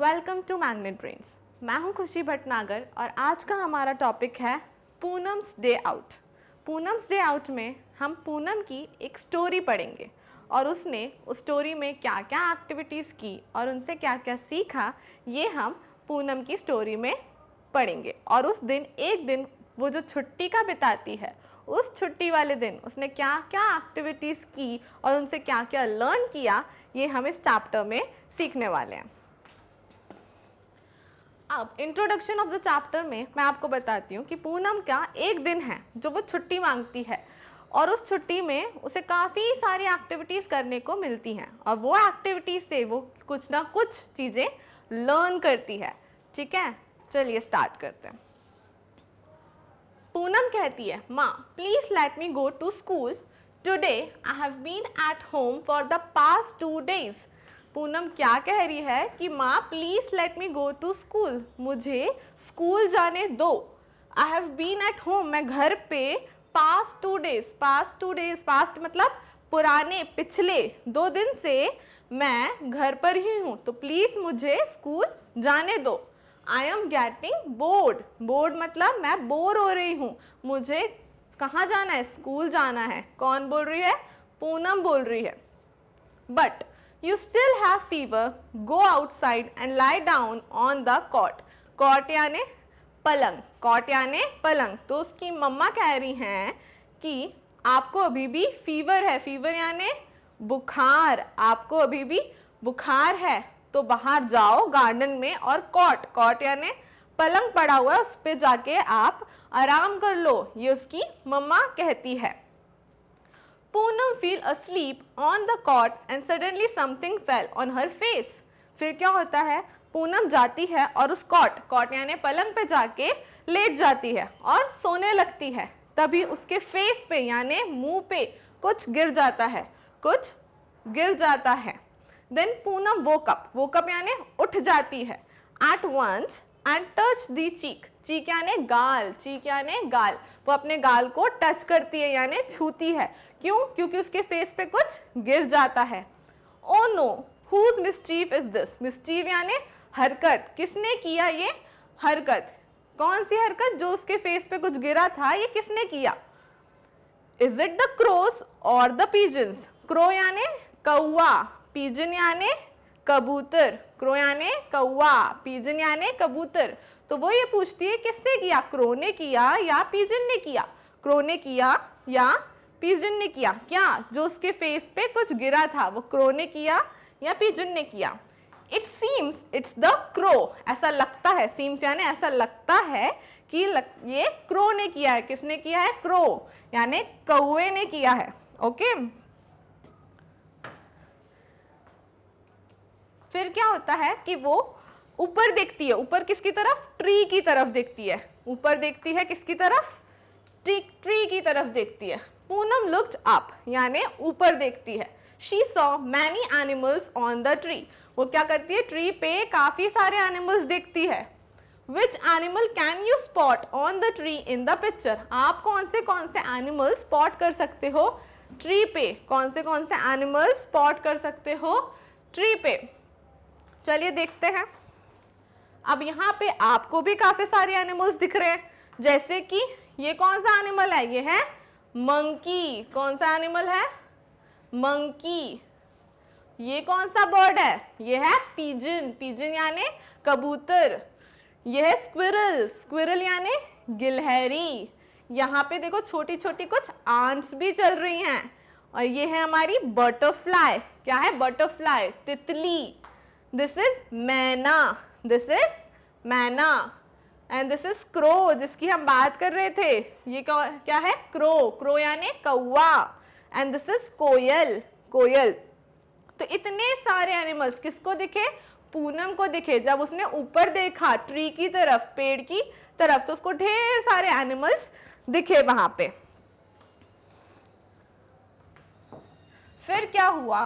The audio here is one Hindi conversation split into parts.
वेलकम टू मैग्नेट ब्रेन्स मैं हूं खुशी भटनागर और आज का हमारा टॉपिक है Poonam's day out Poonam's day out में हम पूनम की एक स्टोरी पढ़ेंगे और उसने उस स्टोरी में क्या क्या एक्टिविटीज़ की और उनसे क्या क्या सीखा ये हम पूनम की स्टोरी में पढ़ेंगे और उस दिन एक दिन वो जो छुट्टी का बिताती है उस छुट्टी वाले दिन उसने क्या क्या एक्टिविटीज़ की और उनसे क्या क्या लर्न किया ये हम इस चैप्टर में सीखने वाले हैं अब इंट्रोडक्शन ऑफ द चैप्टर में मैं आपको बताती हूँ कि पूनम का एक दिन है जो वो छुट्टी मांगती है और उस छुट्टी में उसे काफ़ी सारी एक्टिविटीज़ करने को मिलती हैं और वो एक्टिविटीज़ से वो कुछ ना कुछ चीज़ें लर्न करती है ठीक है चलिए स्टार्ट करते हैं पूनम कहती है माँ please let me go to school today I have been at home for the past two days Poonam क्या कह रही है कि माँ please let me go to school मुझे स्कूल जाने दो I have been at home मैं घर पे past two days past two days past मतलब पुराने पिछले दो दिन से मैं घर पर ही हूँ तो प्लीज़ मुझे स्कूल जाने दो I am getting bored bored मतलब मैं बोर हो रही हूँ मुझे कहाँ जाना है स्कूल जाना है कौन बोल रही है पूनम बोल रही है but you still have fever, go outside and lie down on the cot. Cot यानी पलंग कॉट याने पलंग तो उसकी मम्मा कह रही हैं कि आपको अभी भी फीवर है फीवर यानी बुखार आपको अभी भी बुखार है तो बाहर जाओ गार्डन में और कॉट कॉट याने पलंग पड़ा हुआ है उस पर जाके आप आराम कर लो ये उसकी मम्मा कहती है Poonam fell asleep on the cot and suddenly something fell on her face फिर क्या होता है पूनम जाती है और उस कॉट कॉट यानी पलंग पे जाके लेट जाती है और सोने लगती है तभी उसके फेस पे यानि मुंह पे कुछ गिर जाता है कुछ गिर जाता है देन पूनम वोकअप वोकअप यानि उठ जाती है at once and touch the cheek cheek यानी गाल चीक यानी गाल वो अपने गाल को टच करती है यानी छूती है क्यों क्योंकि उसके फेस पे कुछ गिर जाता है oh no whose mischief is this mischief यानी हरकत किसने किया ये हरकत कौन सी हरकत जो उसके फेस पे कुछ गिरा था ये किसने किया इज इट द क्रोस और द पीजन्स क्रो यानी कौआ पीजन यानी कबूतर क्रो यानी कौआ पीजन यानी कबूतर तो वो ये पूछती है किसने किया क्रो ने किया या पीजन ने किया क्रो ने किया या पीजन ने किया क्या जो उसके फेस पे कुछ गिरा था वो क्रो ने किया या पीजन ने किया it seems it's the crow ऐसा लगता है सीम्स यानी ऐसा लगता है कि लग, ये क्रो ने किया है किसने किया है क्रो यानी कौए ने किया है ओके okay? फिर क्या होता है कि वो ऊपर देखती है ऊपर किसकी तरफ ट्री की तरफ देखती है ऊपर देखती है किसकी तरफ ट्री ट्री की तरफ देखती है पूनम लुक्ड अप यानी ऊपर देखती है she saw many animals on the tree वो क्या करती है ट्री पे काफ़ी सारे एनिमल्स देखती है which animal can you spot on the tree in the picture आप कौन से कौन से एनिमल स्पॉट कर सकते हो ट्री पे कौन से कौन से एनिमल स्पॉट कर सकते हो ट्री पे चलिए देखते हैं अब यहाँ पे आपको भी काफ़ी सारे एनिमल्स दिख रहे हैं जैसे कि ये कौन सा एनिमल है ये है मंकी कौन सा एनिमल है मंकी ये कौन सा बर्ड है ये है पीजन पीजन यानी कबूतर ये है स्क्विरल स्क्विरल यानी गिलहरी यहाँ पे देखो छोटी छोटी कुछ आंट्स भी चल रही हैं और ये है हमारी बटरफ्लाई क्या है बटरफ्लाई तितली this is myna this is myna and this is crow जिसकी हम बात कर रहे थे ये क्या है क्रो क्रो यानी कौआ and this is koel koel तो इतने सारे एनिमल्स किसको दिखे पूनम को दिखे जब उसने ऊपर देखा ट्री की तरफ पेड़ की तरफ तो उसको ढेर सारे एनिमल्स दिखे वहां पे फिर क्या हुआ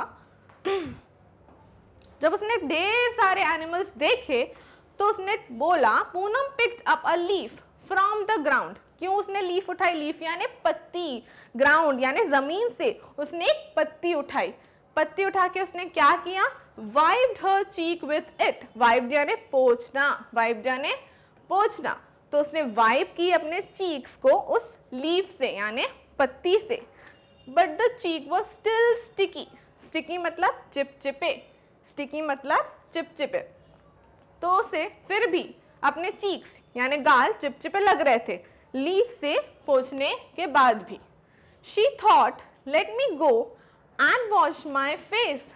जब उसने ढेर सारे एनिमल्स देखे तो उसने बोला Poonam picked up a leaf from the ground क्यों उसने लीफ उठाई लीफ यानी पत्ती ग्राउंड यानी जमीन से उसने एक पत्ती उठाई पत्ती उठा के उसने क्या किया wiped her cheek with it wiped यानी पोछना वाइब्ड यानी पोछना तो उसने वाइब की अपने चीक्स को उस लीफ से यानी पत्ती से but the cheek was still sticky sticky मतलब चिपचिपे स्टिकी मतलब चिपचिपे तो उसे फिर भी अपने चीक्स यानी गाल चिपचिपे लग रहे थे लीफ से पोछने के बाद भी she thought let me go and wash my face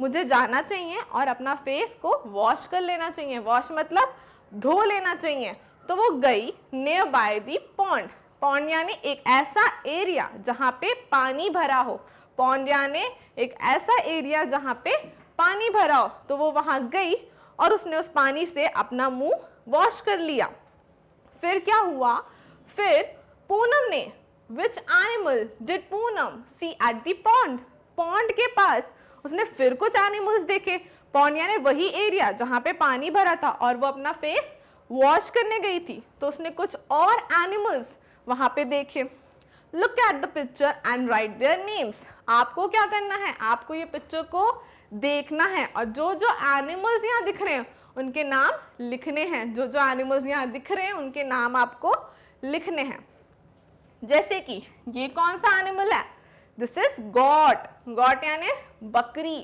मुझे जाना चाहिए और अपना फेस को वॉश कर लेना चाहिए वॉश मतलब धो लेना चाहिए तो वो गई near by the pond pond यानी एक ऐसा एरिया जहाँ पे पानी भरा हो पॉन्ड यानी एक ऐसा एरिया जहाँ पे पानी भरा हो तो वो वहाँ गई और उसने उस पानी से अपना मुंह वॉश कर लिया फिर क्या हुआ फिर पूनम ने which animal did Poonam see at the pond pond के पास उसने फिर कुछ एनिमल्स देखे पॉन्ड यानी वही एरिया जहां पे पानी भरा था और वो अपना फेस वॉश करने गई थी तो उसने कुछ और एनिमल्स वहां पे देखे look at the picture and write their names आपको क्या करना है आपको ये पिक्चर को देखना है और जो जो एनिमल्स यहाँ दिख रहे हैं उनके नाम लिखने हैं जो जो एनिमल्स यहाँ दिख रहे हैं उनके नाम आपको लिखने हैं जैसे कि ये कौन सा एनिमल है दिस इज गॉट गॉट यानी बकरी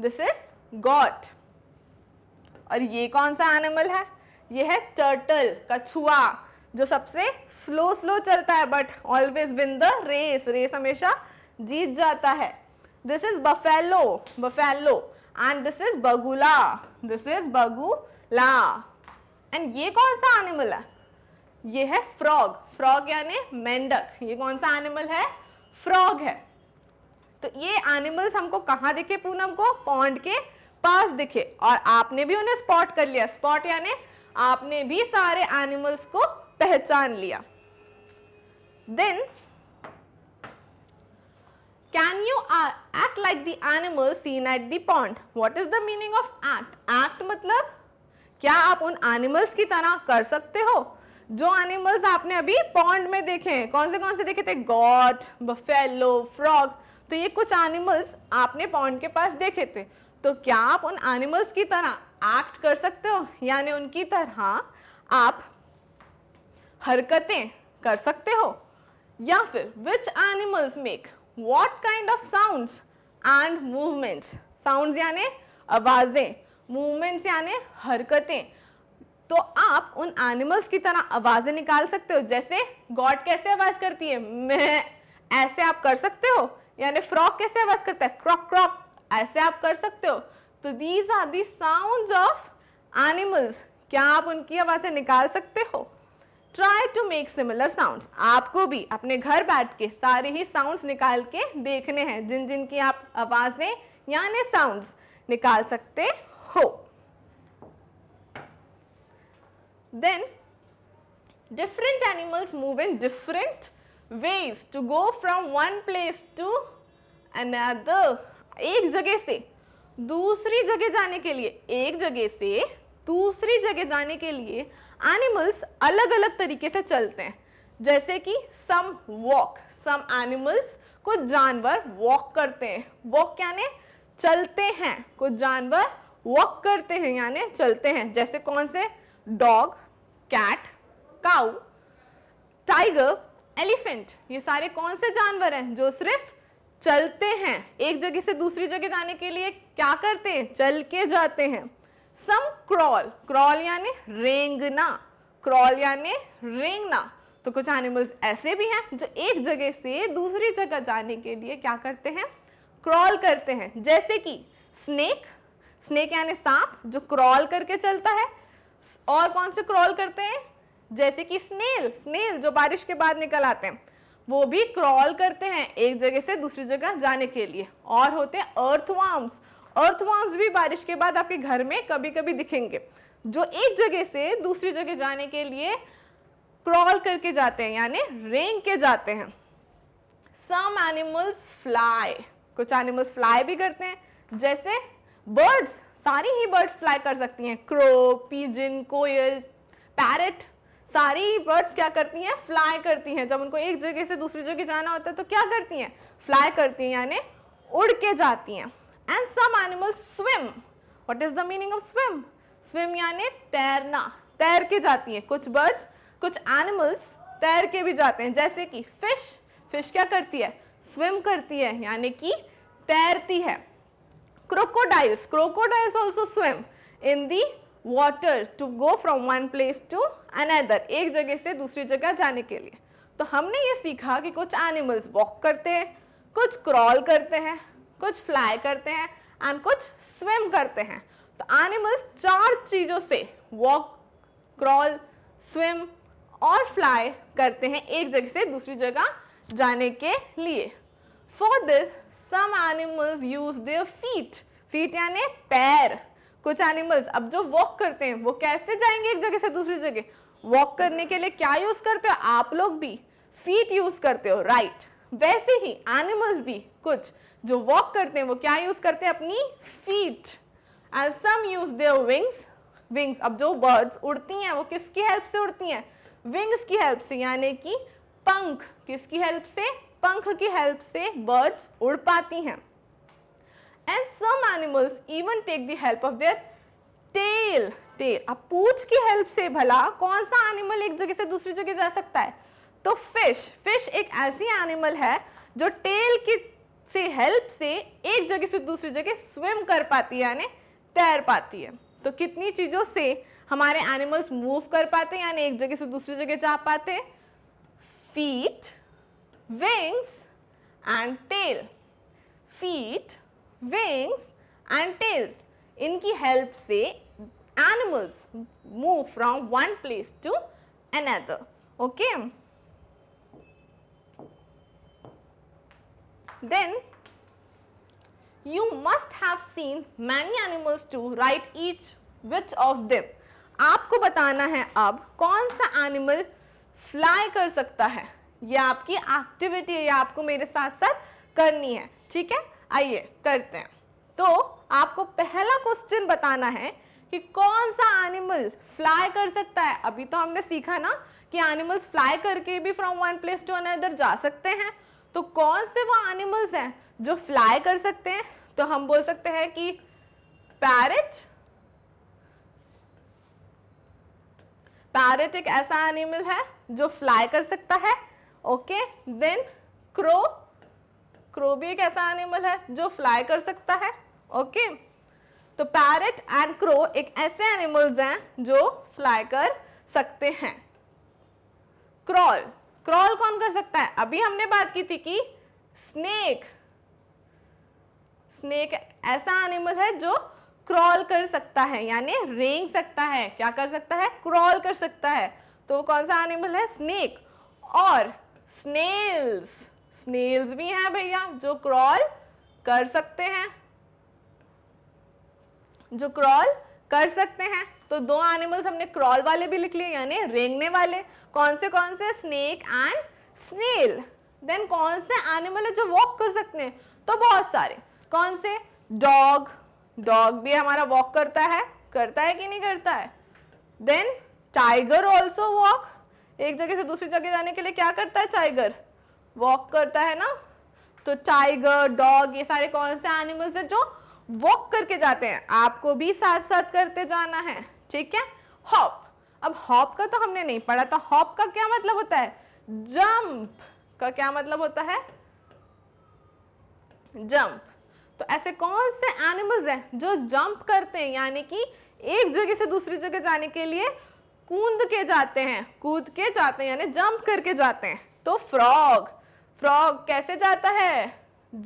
दिस इज गॉट और ये कौन सा एनिमल है ये है टर्टल कछुआ जो सबसे स्लो स्लो चलता है but always win the race race हमेशा जीत जाता है this is buffalo, buffalo and this is bagula, this is bagula and ये कौन सा animal है? ये है frog, frog यानी मेंढक ये कौन सा animal है? frog है तो ये एनिमल्स हमको कहाँ दिखे पूनम को पॉन्ड के पास दिखे और आपने भी उन्हें स्पॉट कर लिया स्पॉट यानी आपने भी सारे एनिमल्स को पहचान लिया then Can you act like the animal seen at the pond? What is the meaning of act? Act मतलब क्या आप उन animals ki tarah kar sakte ho जो animals आपने अभी pond में देखे हैं कौन से कौन से देखे थे गॉट बफेलो फ्रॉग तो ये कुछ animals आपने pond के पास देखे थे तो क्या आप उन animals की तरह act कर सकते हो यानी उनकी तरह आप हरकतें कर सकते हो या फिर which animals make what kind of sounds and movements sounds यानी आवाज़ें movements यानी हरकतें तो आप उन एनिमल्स की तरह आवाज़ें निकाल सकते हो जैसे गॉड कैसे आवाज़ करती है मैं ऐसे आप कर सकते हो यानी फ्रॉक कैसे आवाज़ करता है क्रॉक क्रॉक ऐसे आप कर सकते हो तो these are the sound of animals क्या आप उनकी आवाज़ें निकाल सकते हो try to make similar sound आपको भी अपने घर बैठ के सारे ही साउंड निकाल के देखने हैं जिन जिन की आप आवाज़ें यानी साउंड निकाल सकते हो then different animals move in different ways to go from one place to another एक जगह से दूसरी जगह जाने के लिए एक जगह से दूसरी जगह जाने के लिए एनिमल्स अलग अलग तरीके से चलते हैं जैसे कि सम वॉक सम एनिमल्स कुछ जानवर वॉक करते हैं वॉक यानी चलते हैं कुछ जानवर वॉक करते हैं यानी चलते हैं जैसे कौन से dog cat cow tiger elephant ये सारे कौन से जानवर हैं जो सिर्फ चलते हैं एक जगह से दूसरी जगह जाने के लिए क्या करते हैं चल के जाते हैं सम क्रॉल क्रॉल यानी रेंगना क्रॉल यानी रेंगना तो कुछ एनिमल्स ऐसे भी हैं जो एक जगह से दूसरी जगह जाने के लिए क्या करते हैं क्रॉल करते हैं जैसे कि स्नेक स्नेक यानी सांप जो क्रॉल करके चलता है और कौन से क्रॉल करते हैं जैसे कि स्नेल स्नेल जो बारिश के बाद निकल आते हैं वो भी क्रॉल करते हैं एक जगह से दूसरी जगह जाने के लिए और होते हैं अर्थवार्म्स अर्थवॉर्म्स भी बारिश के बाद आपके घर में कभी कभी दिखेंगे जो एक जगह से दूसरी जगह जाने के लिए क्रॉल करके जाते हैं यानी रेंग के जाते हैं सम एनिमल्स फ्लाई कुछ एनिमल्स फ्लाई भी करते हैं जैसे बर्ड्स सारी ही बर्ड्स फ्लाई कर सकती हैं क्रो पीजिन कोयल पैरट सारी बर्ड्स क्या करती हैं फ्लाई करती हैं जब उनको एक जगह से दूसरी जगह जाना होता है तो क्या करती हैं फ्लाई करती हैं यानी उड़ के जाती हैं and some animal swim what is the meaning of swim swim यानी तैरना तैर के जाती हैं कुछ बर्ड्स कुछ एनिमल्स तैर के भी जाते हैं जैसे कि फिश फिश क्या करती है स्विम करती है यानी कि तैरती है crocodiles crocodiles also swim in the water to go from one place to another एक जगह से दूसरी जगह जाने के लिए तो हमने ये सीखा कि कुछ एनिमल्स वॉक करते हैं कुछ क्रॉल करते हैं कुछ फ्लाई करते हैं एंड कुछ स्विम करते हैं तो एनिमल्स चार चीज़ों से वॉक क्रॉल स्विम और फ्लाई करते हैं एक जगह से दूसरी जगह जाने के लिए for this some animals use their feet feet यानी पैर कुछ एनिमल्स अब जो वॉक करते हैं वो कैसे जाएंगे एक जगह से दूसरी जगह वॉक करने के लिए क्या यूज़ करते हो आप लोग भी फीट यूज़ करते हो राइट right. वैसे ही एनिमल्स भी कुछ जो वॉक करते हैं वो क्या यूज़ करते हैं अपनी feet and some use their wings wings अब जो बर्ड्स उड़ती हैं वो किसकी हेल्प से उड़ती हैं विंग्स की हेल्प से यानी कि पंख किसकी हेल्प से पंख की हेल्प से बर्ड्स उड़ पाती हैं and some animals even take the help of their tail tail अब पूछ की हेल्प से भला कौन सा एनिमल एक जगह से दूसरी जगह जा सकता है तो फिश फिश एक ऐसी एनिमल है जो टेल की से हेल्प से एक जगह से दूसरी जगह स्विम कर पाती है यानी तैर पाती है तो कितनी चीज़ों से हमारे एनिमल्स मूव कर पाते हैं यानी एक जगह से दूसरी जगह जा पाते हैं feet wings and tail feet wings and tail इनकी हेल्प से animals move from one place to another okay then you must have seen many animals to write each which of them. आपको बताना है अब कौन सा एनिमल फ्लाई कर सकता है ये आपकी एक्टिविटी है ये आपको मेरे साथ साथ करनी है ठीक है आइए करते हैं तो आपको पहला क्वेश्चन बताना है कि कौन सा एनिमल फ्लाई कर सकता है अभी तो हमने सीखा ना कि एनिमल्स फ्लाई करके भी from one place to another जा सकते हैं तो कौन से वो एनिमल्स हैं जो फ्लाई कर सकते हैं तो हम बोल सकते हैं कि पैरट पैरट एक ऐसा एनिमल है जो फ्लाई कर सकता है ओके देन क्रो क्रो भी एक ऐसा एनिमल है जो फ्लाई कर सकता है ओके तो पैरट एंड क्रो एक ऐसे एनिमल्स हैं जो फ्लाई कर सकते हैं क्रॉल क्रॉल कौन कर सकता है अभी हमने बात की थी कि स्नेक स्नेक ऐसा एनिमल है जो क्रॉल कर सकता है यानी रेंग सकता है क्या कर सकता है क्रॉल कर सकता है तो कौन सा एनिमल है स्नेक और स्नेल्स स्नेल्स भी हैं भैया जो क्रॉल कर सकते हैं जो क्रॉल कर सकते हैं तो दो एनिमल्स हमने क्रॉल वाले भी लिख लिए यानी रेंगने वाले कौन से कौन से स्नेक एंड स्नेल देन कौन से एनिमल है जो वॉक कर सकते हैं तो बहुत सारे कौन से डॉग डॉग भी हमारा वॉक करता है करता है कि नहीं करता है देन टाइगर ऑल्सो वॉक एक जगह से दूसरी जगह जाने के लिए क्या करता है टाइगर वॉक करता है ना तो टाइगर डॉग ये सारे कौन से एनिमल्स हैं जो वॉक करके जाते हैं आपको भी साथ साथ करते जाना है ठीक है हॉप अब हॉप का तो हमने नहीं पढ़ा तो हॉप का क्या मतलब होता है जंप का क्या मतलब होता है जंप तो ऐसे कौन से एनिमल्स हैं जो जंप करते हैं यानी कि एक जगह से दूसरी जगह जाने के लिए कूद के जाते हैं कूद के जाते हैं यानी जंप करके जाते हैं तो फ्रॉग फ्रॉग कैसे जाता है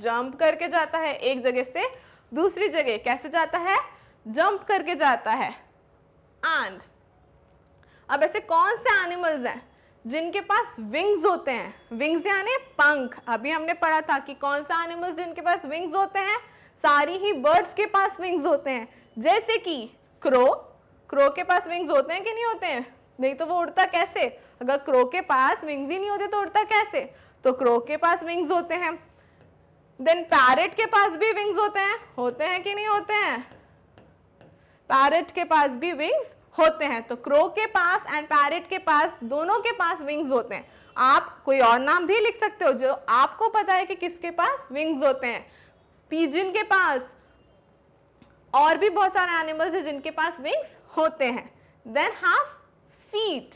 जंप करके जाता है एक जगह से दूसरी जगह कैसे जाता है जंप करके जाता है एंड अब ऐसे कौन से एनिमल्स हैं जिनके पास विंग्स होते हैं विंग्स यानी पंख अभी हमने पढ़ा था कि कौन सा एनिमल्स जिनके पास विंग्स होते हैं सारी ही बर्ड्स के पास विंग्स होते हैं जैसे कि क्रो क्रो के पास विंग्स होते हैं कि नहीं होते हैं नहीं तो वो उड़ता कैसे अगर क्रो के पास विंग्स ही नहीं होते तो उड़ता कैसे तो क्रो के पास विंग्स होते हैं देन पैरट के पास भी विंग्स होते हैं होते हैं कि नहीं होते हैं पैरट के पास भी विंग्स होते हैं तो क्रो के पास एंड पैरेट के पास दोनों के पास विंग्स होते हैं आप कोई और नाम भी लिख सकते हो जो आपको पता है कि किसके पास विंग्स होते हैं पीजिन के पास और भी बहुत सारे एनिमल्स हैं जिनके पास विंग्स होते हैं देन हाफ फीट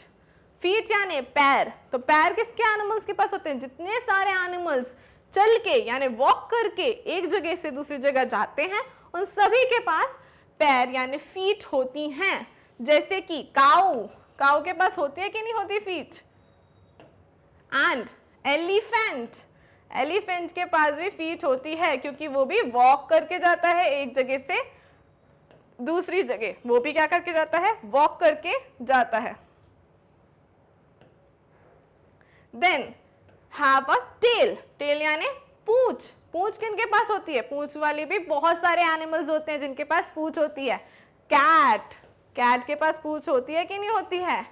फीट यानी पैर तो पैर किसके एनिमल्स के पास होते हैं जितने सारे एनिमल्स चल के यानी वॉक करके एक जगह से दूसरी जगह जाते हैं उन सभी के पास पैर यानी फीट होती हैं जैसे कि काऊ काऊ के पास होती है कि नहीं होती फीट एंड एलिफेंट एलिफेंट के पास भी फीट होती है क्योंकि वो भी वॉक करके जाता है एक जगह से दूसरी जगह वो भी क्या करके जाता है वॉक करके जाता है then have a tail tail यानी पूछ पूछ किन के पास होती है पूछ वाली भी बहुत सारे एनिमल्स होते हैं जिनके पास पूछ होती है कैट कैट के पास पूछ होती है कि नहीं होती है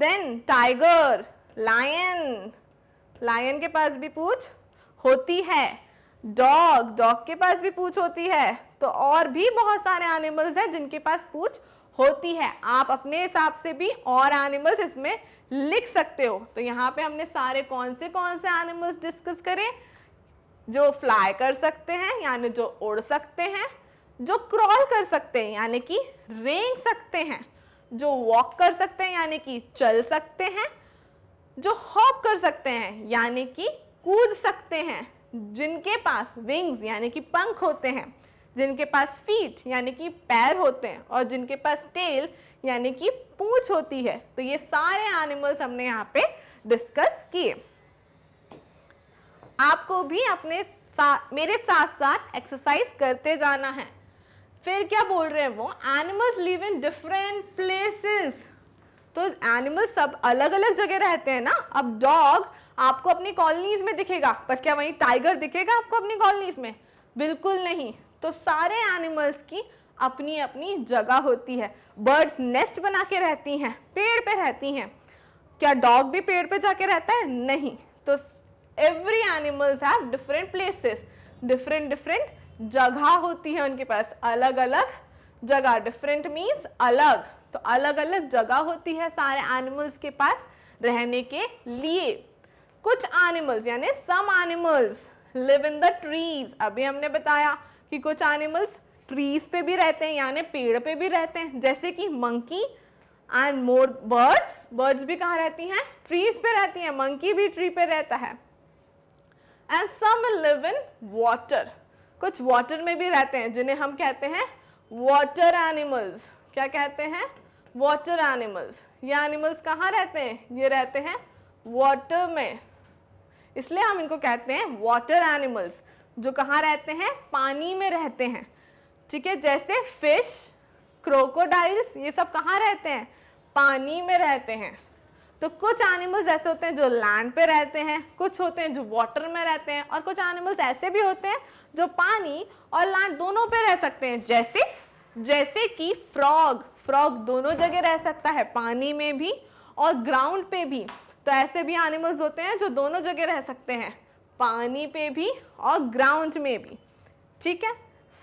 देन टाइगर लायन लायन के पास भी पूछ होती है डॉग डॉग के पास भी पूछ होती है तो और भी बहुत सारे एनिमल्स हैं जिनके पास पूछ होती है आप अपने हिसाब से भी और एनिमल्स इसमें लिख सकते हो तो यहाँ पे हमने सारे कौन से कौन से एनिमल्स डिस्कस करें जो फ्लाई कर सकते हैं यानी जो उड़ सकते हैं जो क्रॉल कर सकते हैं यानी कि रेंग सकते हैं जो वॉक कर सकते हैं यानी कि चल सकते हैं जो हॉप कर सकते हैं यानी कि कूद सकते हैं जिनके पास विंग्स यानी कि पंख होते हैं जिनके पास फीट यानी कि पैर होते हैं और जिनके पास टेल यानी कि पूछ होती है तो ये सारे एनिमल्स हमने यहाँ पे डिस्कस किए आपको भी अपने सा, मेरे साथ साथ एक्सरसाइज करते जाना है फिर क्या बोल रहे हैं वो animals live in different places तो एनिमल्स सब अलग अलग जगह रहते हैं ना अब डॉग आपको अपनी कॉलोनीज में दिखेगा बस क्या वही टाइगर दिखेगा आपको अपनी कॉलोनीज में बिल्कुल नहीं तो सारे एनिमल्स की अपनी अपनी जगह होती है बर्ड्स नेस्ट बना के रहती हैं पेड़ पे रहती हैं क्या डॉग भी पेड़ पे जाके रहता है नहीं तो every animals have different places different different जगह होती है उनके पास अलग अलग जगह डिफरेंट मीन्स अलग तो अलग अलग जगह होती है सारे एनिमल्स के पास रहने के लिए कुछ एनिमल्स यानी some animals live in the trees अभी हमने बताया कि कुछ एनिमल्स ट्रीज पे भी रहते हैं यानी पेड़ पे भी रहते हैं जैसे कि मंकी एंड मोर बर्ड्स बर्ड्स भी कहाँ रहती हैं ट्रीज पे रहती हैं मंकी भी ट्री पे रहता है and some live in water कुछ वाटर में भी रहते हैं जिन्हें हम कहते हैं वाटर एनिमल्स क्या कहते हैं वाटर एनिमल्स ये एनिमल्स कहाँ रहते हैं ये रहते हैं वाटर में इसलिए हम इनको कहते हैं वाटर एनिमल्स जो कहाँ रहते हैं पानी में रहते हैं ठीक है जैसे फिश क्रोकोडाइल्स ये सब कहाँ रहते हैं पानी में रहते हैं तो कुछ एनिमल्स ऐसे होते हैं जो लैंड पे रहते हैं कुछ होते हैं जो वाटर में रहते हैं और कुछ एनिमल्स ऐसे भी होते हैं जो पानी और लैंड दोनों पे रह सकते हैं जैसे जैसे कि फ्रॉग फ्रॉग दोनों जगह रह सकता है पानी में भी और ग्राउंड पे भी तो ऐसे भी एनिमल्स होते हैं जो दोनों जगह रह सकते हैं पानी पे भी और ग्राउंड में भी ठीक है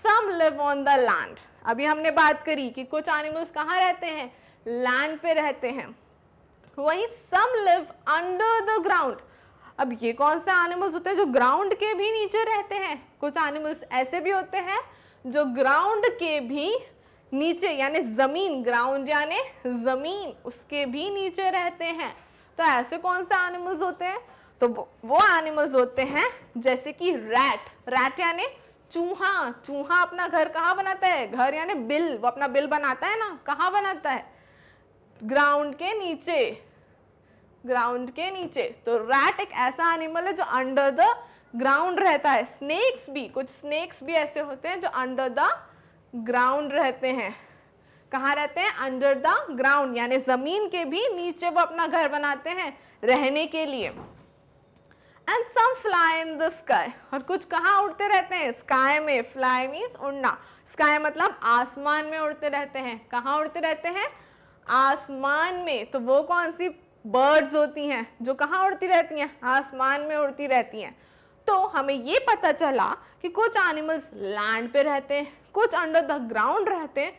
some live on the land अभी हमने बात करी कि कुछ एनिमल्स कहाँ रहते हैं लैंड पे रहते हैं वही some live under the ground अब ये कौन से एनिमल्स होते हैं जो ग्राउंड के भी नीचे रहते हैं कुछ एनिमल्स ऐसे भी होते हैं जो ग्राउंड के भी नीचे यानी ज़मीन ग्राउंड यानी ज़मीन उसके भी नीचे रहते हैं तो ऐसे कौन से एनिमल्स होते हैं तो वो एनिमल्स होते हैं जैसे कि रैट रैट यानी चूहा चूहा अपना घर कहाँ बनाता है घर यानी बिल वो अपना बिल बनाता है ना कहाँ बनाता है ग्राउंड के नीचे ग्राउंड के नीचे तो रैट एक ऐसा एनिमल है जो अंडर द ग्राउंड रहता है स्नेक्स भी कुछ स्नेक्स भी ऐसे होते हैं जो अंडर द ग्राउंड रहते हैं कहाँ रहते हैं अंडर द ग्राउंड यानी ज़मीन के भी नीचे वो अपना घर बनाते हैं रहने के लिए and some fly in the sky और कुछ कहाँ उड़ते रहते हैं स्काई में फ्लाई मीन्स उड़ना स्काई मतलब आसमान में उड़ते रहते हैं कहाँ उड़ते रहते हैं आसमान में तो वो कौन सी बर्ड्स होती हैं जो कहाँ उड़ती रहती हैं आसमान में उड़ती रहती हैं तो हमें ये पता चला कि कुछ एनिमल्स लैंड पे रहते हैं कुछ अंडर द ग्राउंड रहते हैं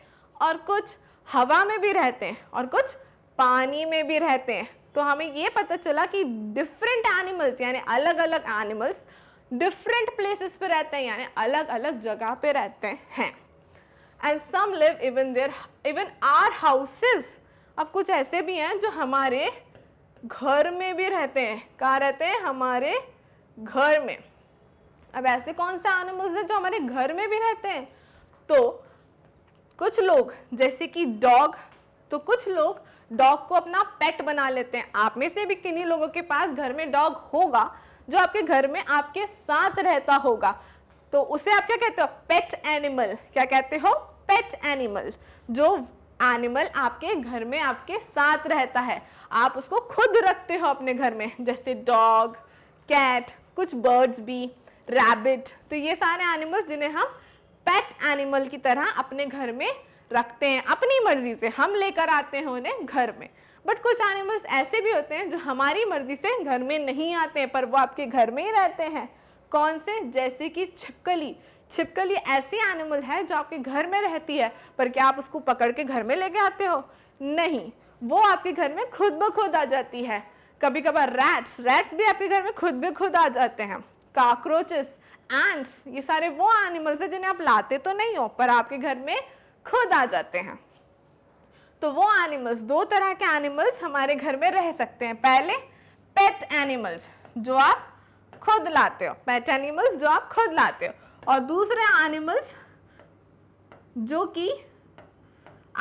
और कुछ हवा में भी रहते हैं और कुछ पानी में भी रहते हैं तो हमें ये पता चला कि डिफरेंट एनिमल्स यानी अलग अलग एनिमल्स डिफरेंट प्लेसेस पे रहते हैं यानी अलग अलग जगह पे रहते हैं and some live even their even our houses अब कुछ ऐसे भी हैं जो हमारे घर में भी रहते हैं कहा रहते हैं हमारे घर में अब ऐसे कौन से एनिमल्स हैं जो हमारे घर में भी रहते हैं तो कुछ लोग जैसे कि डॉग तो कुछ लोग डॉग को अपना पेट बना लेते हैं आप में से भी किन्हीं लोगों के पास घर में डॉग होगा जो आपके घर में आपके साथ रहता होगा तो उसे आप क्या कहते हो पेट एनिमल क्या कहते हो पेट एनिमल जो एनिमल आपके घर में आपके साथ रहता है आप उसको खुद रखते हो अपने घर में जैसे डॉग कैट कुछ बर्ड्स भी रैबिट तो ये सारे एनिमल्स जिन्हें हम पेट एनिमल की तरह अपने घर में रखते हैं अपनी मर्जी से हम लेकर आते हैं उन्हें घर में बट कुछ एनिमल्स ऐसे भी होते हैं जो हमारी मर्जी से घर में नहीं आते हैं पर वो आपके घर में ही रहते हैं कौन से जैसे कि छिपकली छिपकली ऐसी एनिमल है जो आपके घर में रहती है पर क्या आप उसको पकड़ के घर में लेके आते हो नहीं वो आपके घर में खुद ब खुद आ जाती है कभी कभार रैट्स रैट्स भी आपके घर में खुद ब खुद आ जाते हैं काक्रोचेस एंट्स ये सारे वो एनिमल्स हैं जिन्हें आप लाते तो नहीं हो पर आपके घर में खुद आ जाते हैं तो वो एनिमल्स दो तरह के एनिमल्स हमारे घर में रह सकते हैं पहले पेट एनिमल्स जो आप खुद लाते हो पेट एनिमल्स जो आप खुद लाते हो और दूसरे एनिमल्स जो कि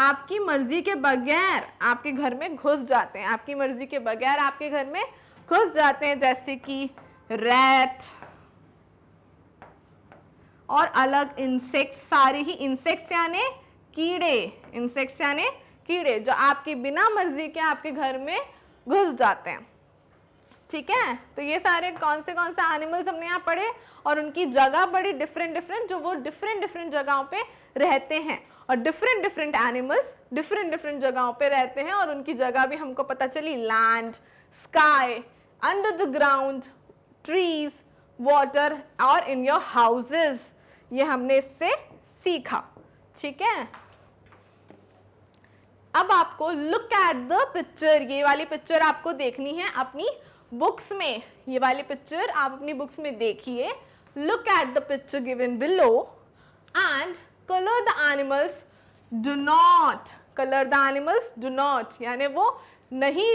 आपकी मर्जी के बगैर आपके घर में घुस जाते हैं आपकी मर्जी के बगैर आपके घर में घुस जाते हैं जैसे कि रैट और अलग इंसेक्ट सारे ही इंसेक्ट्स यानी कीड़े इंसेक्ट्स यानी कीड़े जो आपकी बिना मर्जी के आपके घर में घुस जाते हैं ठीक है तो ये सारे कौन से कौन से एनिमल्स हमने यहाँ पढ़े और उनकी जगह बड़ी डिफरेंट डिफरेंट जो वो डिफरेंट डिफरेंट जगहों पे रहते हैं और different different animals different different जगहों पे रहते हैं और उनकी जगह भी हमको पता चली land sky under the ground trees water और इन योर हाउसेस ये हमने इससे सीखा ठीक है अब आपको लुक एट द पिक्चर ये वाली पिक्चर आपको देखनी है अपनी बुक्स में ये वाली पिक्चर आप अपनी बुक्स में देखिए look at the picture given below and colour the animals do not colour the animals do not यानी वो नहीं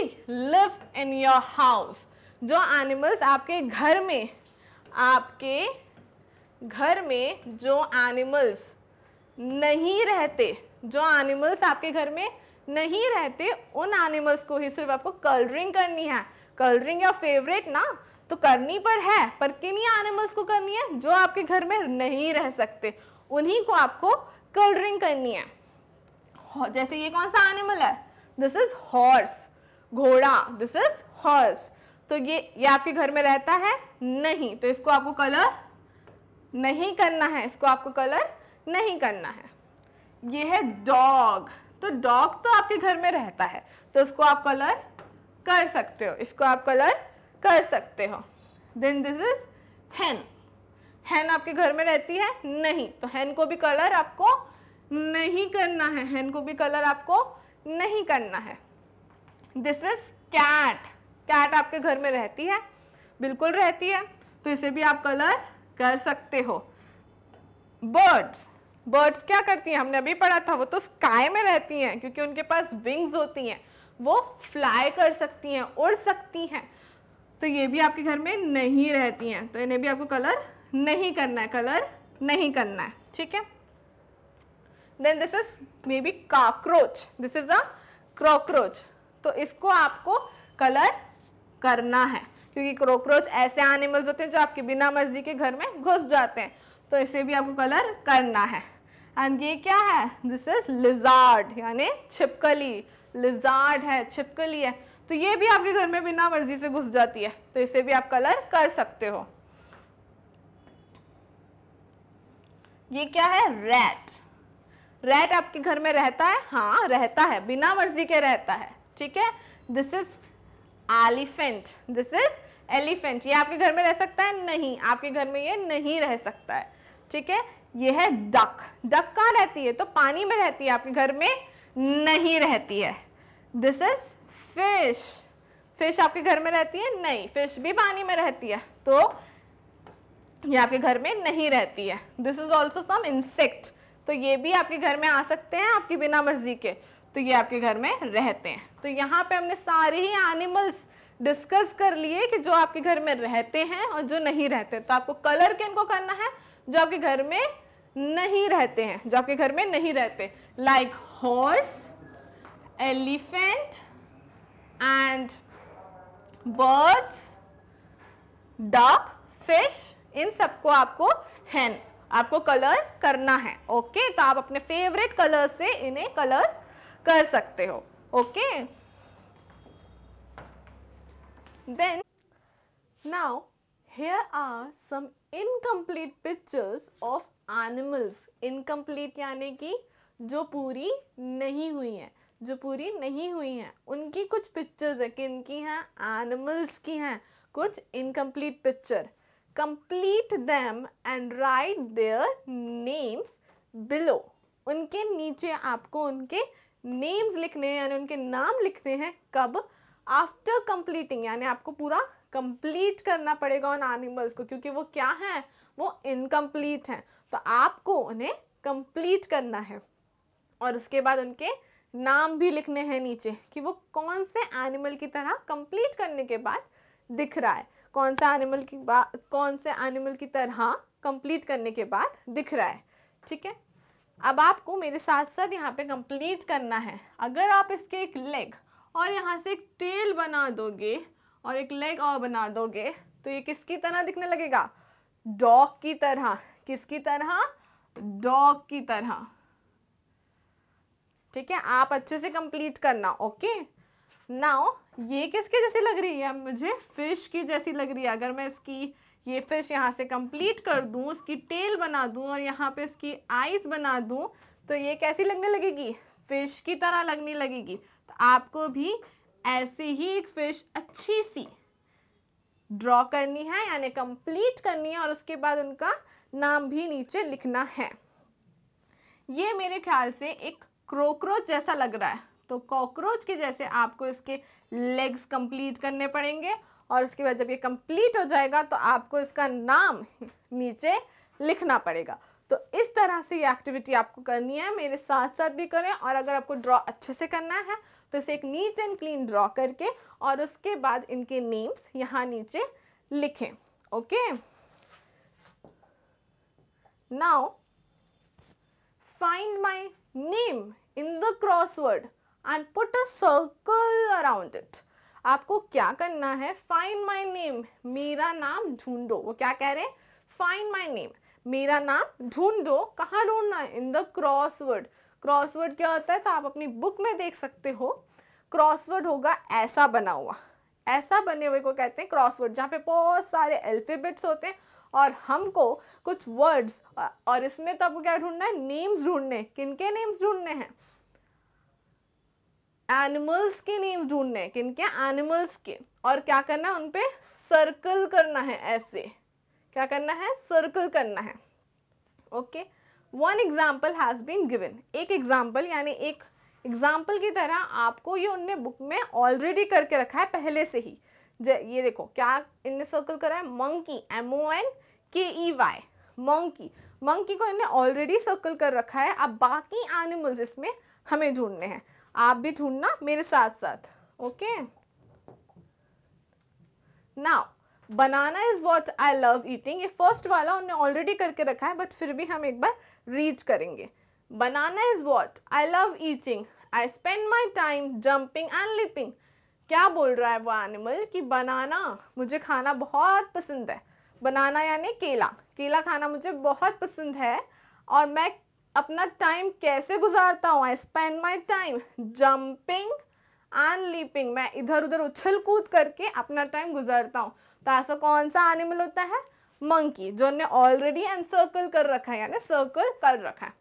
लिव इन योर हाउस जो एनिमल्स आपके घर में आपके घर में जो एनिमल्स नहीं रहते जो एनिमल्स आपके घर में नहीं रहते उन एनिमल्स को ही सिर्फ आपको कलरिंग करनी है कलरिंग या फेवरेट ना तो करनी पर है पर किन्हीं एनिमल्स को करनी है जो आपके घर में नहीं रह सकते उन्हीं को आपको कलरिंग करनी है जैसे ये कौन सा एनिमल है दिस इज हॉर्स घोड़ा दिस इज हॉर्स तो ये ये आपके घर में रहता है नहीं तो इसको आपको कलर नहीं करना है इसको आपको कलर नहीं करना है ये है डॉग तो डॉग तो आपके घर में रहता है तो इसको आप कलर कर सकते हो इसको आप कलर कर सकते हो then this is hen hen आपके घर में रहती है नहीं तो हैन को भी कलर आपको नहीं करना है हैन को भी कलर आपको नहीं करना है दिस इज कैट कैट आपके घर में रहती है बिल्कुल रहती है तो इसे भी आप कलर कर सकते हो बर्ड्स बर्ड्स क्या करती हैं हमने अभी पढ़ा था वो तो स्काई में रहती हैं क्योंकि उनके पास विंग्स होती हैं वो फ्लाई कर सकती हैं उड़ सकती हैं तो ये भी आपके घर में नहीं रहती हैं तो इन्हें भी आपको कलर नहीं करना है कलर नहीं करना है ठीक है then this is maybe cockroach this is a cockroach तो इसको आपको कलर करना है क्योंकि क्रोक्रोच ऐसे एनिमल्स होते हैं जो आपके बिना मर्जी के घर में घुस जाते हैं तो इसे भी आपको कलर करना है एंड ये क्या है दिस इज लिजार्ड यानी छिपकली लिजार्ड है छिपकली है तो ये भी आपके घर में बिना मर्जी से घुस जाती है तो इसे भी आप कलर कर सकते हो ये क्या है रैट रैट आपके घर में रहता है हाँ रहता है बिना मर्जी के रहता है ठीक है this is elephant this is elephant ये आपके घर में रह सकता है नहीं आपके घर में ये नहीं रह सकता है ठीक है ये है डक डक कहाँ रहती है तो पानी में रहती है आपके घर में नहीं रहती है दिस इज फिश फिश आपके घर में रहती है नहीं फिश भी पानी में रहती है तो ये आपके घर में नहीं रहती है this is also some insect तो ये भी आपके घर में आ सकते हैं आपकी बिना मर्जी के तो ये आपके घर में रहते हैं तो यहाँ पे हमने सारे ही एनिमल्स डिस्कस कर लिए कि जो आपके घर में रहते हैं और जो नहीं रहते तो आपको कलर किनको करना है जो आपके घर में नहीं रहते हैं जो आपके घर में नहीं रहते like horse elephant and birds dog fish इन सबको आपको हैन आपको कलर करना है ओके तो आप अपने फेवरेट कलर से इन्हें कलर्स कर सकते हो okay then now here are some incomplete pictures of animals incomplete यानी कि जो पूरी नहीं हुई हैं जो पूरी नहीं हुई हैं उनकी कुछ पिक्चर्स है किन की हैं एनिमल्स की हैं कुछ incomplete picture complete them and write their names below उनके नीचे आपको उनके नेम्स लिखने हैं यानी उनके नाम लिखने हैं कब आफ्टर कंप्लीटिंग यानी आपको पूरा कंप्लीट करना पड़ेगा उन एनिमल्स को क्योंकि वो क्या है वो इनकम्प्लीट हैं तो आपको उन्हें कंप्लीट करना है और उसके बाद उनके नाम भी लिखने हैं नीचे कि वो कौन से एनिमल की तरह कंप्लीट करने के बाद दिख रहा है कौन सा एनिमल की बात कौन से एनिमल की तरह कंप्लीट करने के बाद दिख रहा है ठीक है अब आपको मेरे साथ साथ यहाँ पे कंप्लीट करना है अगर आप इसके एक लेग और यहाँ से एक टेल बना दोगे और एक लेग और बना दोगे तो ये किसकी तरह दिखने लगेगा डॉग की तरह किसकी तरह डॉग की तरह ठीक है आप अच्छे से कंप्लीट करना ओके नाउ ये किसके जैसी लग रही है मुझे फिश की जैसी लग रही है अगर मैं इसकी ये फिश यहाँ से कंप्लीट कर दूँ इसकी टेल बना दूँ और यहाँ पे इसकी आइज़ बना दूँ तो ये कैसी लगने लगेगी फ़िश की तरह लगने लगेगी तो आपको भी ऐसी ही एक फ़िश अच्छी सी ड्रॉ करनी है यानी कंप्लीट करनी है और उसके बाद उनका नाम भी नीचे लिखना है ये मेरे ख्याल से एक क्रोक्रोच जैसा लग रहा है तो कॉकरोच के जैसे आपको इसके लेग्स कंप्लीट करने पड़ेंगे और उसके बाद जब ये कंप्लीट हो जाएगा तो आपको इसका नाम नीचे लिखना पड़ेगा तो इस तरह से ये एक्टिविटी आपको करनी है मेरे साथ साथ भी करें और अगर आपको ड्रॉ अच्छे से करना है तो इसे एक नीट एंड क्लीन ड्रॉ करके और उसके बाद इनके नेम्स यहाँ नीचे लिखें okay now find my name in the crossword and put a circle around it आपको क्या करना है फाइंड माई नेम मेरा नाम ढूंढो वो क्या कह रहे हैं फाइंड माई नेम मेरा नाम ढूंढो कहाँ ढूंढना है इन द क्रॉसवर्ड क्रॉसवर्ड क्या होता है तो आप अपनी बुक में देख सकते हो क्रॉसवर्ड होगा ऐसा बना हुआ ऐसा बने हुए को कहते हैं क्रॉसवर्ड जहाँ पे बहुत सारे अल्फ़ेबेट्स होते हैं और हमको कुछ वर्ड्स और इसमें तो आपको क्या ढूंढना है नेम्स ढूंढने किनके नेम्स ढूंढने हैं एनिमल्स के नेम ढूंढने किन के एनिमल्स के और क्या करना है उन पर सर्कल करना है ऐसे क्या करना है सर्कल करना है okay one example has been given एक एग्जाम्पल यानी एक एग्जाम्पल की तरह आपको ये उनने बुक में ऑलरेडी करके रखा है पहले से ही ये देखो क्या इनने सर्कल करा है मंकी एम ओ एन के ई वाई मंकी मंकी को इनने ऑलरेडी सर्कल कर रखा है अब बाकी एनिमल्स इसमें हमें ढूंढने हैं आप भी ढूंढना मेरे साथ साथ okay now banana is what I love eating ये फर्स्ट वाला उन्होंने ऑलरेडी करके रखा है बट फिर भी हम एक बार रीच करेंगे banana is what I love eating I spend my time jumping and leaping क्या बोल रहा है वो एनिमल कि बनाना मुझे खाना बहुत पसंद है बनाना यानी केला केला खाना मुझे बहुत पसंद है और मैं अपना टाइम कैसे गुजारता हूँ I spend my time jumping and leaping मैं इधर उधर उछल कूद करके अपना टाइम गुजारता हूँ तो ऐसा कौन सा एनिमल होता है मंकी जो ने ऑलरेडी एनसर्कल कर रखा है यानी सर्कल कर रखा है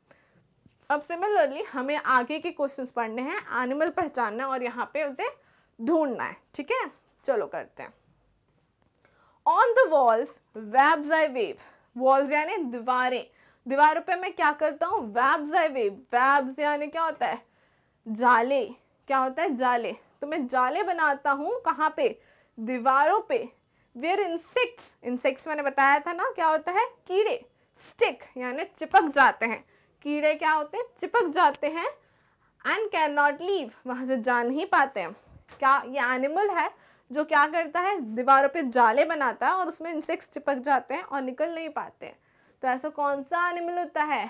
अब सिमिलरली हमें आगे के क्वेश्चंस पढ़ने हैं एनिमल पहचानना और यहाँ पे उसे ढूंढना है ठीक है चलो करते हैं on the walls webs I weave walls यानी दीवारें दीवारों पे मैं क्या करता हूँ वेब्स आई वेव वेब्स यानी क्या होता है जाले क्या होता है जाले तो मैं जाले बनाता हूँ कहाँ पे दीवारों पे वेयर इंसेक्ट्स इंसेक्ट्स मैंने बताया था ना क्या होता है कीड़े स्टिक यानी चिपक जाते हैं कीड़े क्या होते हैं चिपक जाते हैं एंड कैन नॉट लीव वहाँ से जा नहीं पाते हैं क्या ये एनिमल है जो क्या करता है दीवारों पे जाले बनाता है और उसमें इंसेक्ट्स चिपक जाते हैं और निकल नहीं पाते हैं तो ऐसा कौन सा एनिमल होता है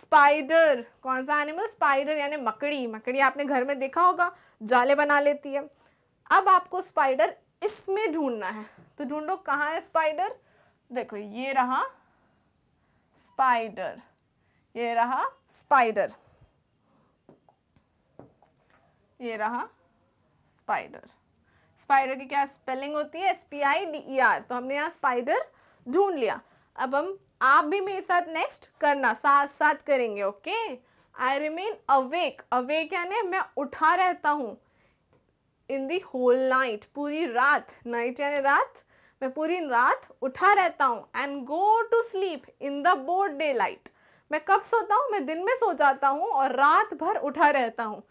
स्पाइडर कौन सा एनिमल स्पाइडर यानी मकड़ी मकड़ी आपने घर में देखा होगा जाले बना लेती है अब आपको स्पाइडर इसमें ढूंढना है तो ढूंढो कहाँ है स्पाइडर देखो ये रहा स्पाइडर ये रहा स्पाइडर ये रहा स्पाइडर स्पाइडर की क्या स्पेलिंग होती है S P I D E R तो हमने यहाँ स्पाइडर ढूंढ लिया अब हम आप भी मेरे साथ नेक्स्ट करना साथ साथ करेंगे okay I remain awake awake यानी मैं उठा रहता हूँ इन दी होल नाइट पूरी रात नाइट यानी रात मैं पूरी रात उठा रहता हूँ and go to sleep in the broad daylight मैं कब सोता हूँ मैं दिन में सो जाता हूँ और रात भर उठा रहता हूँ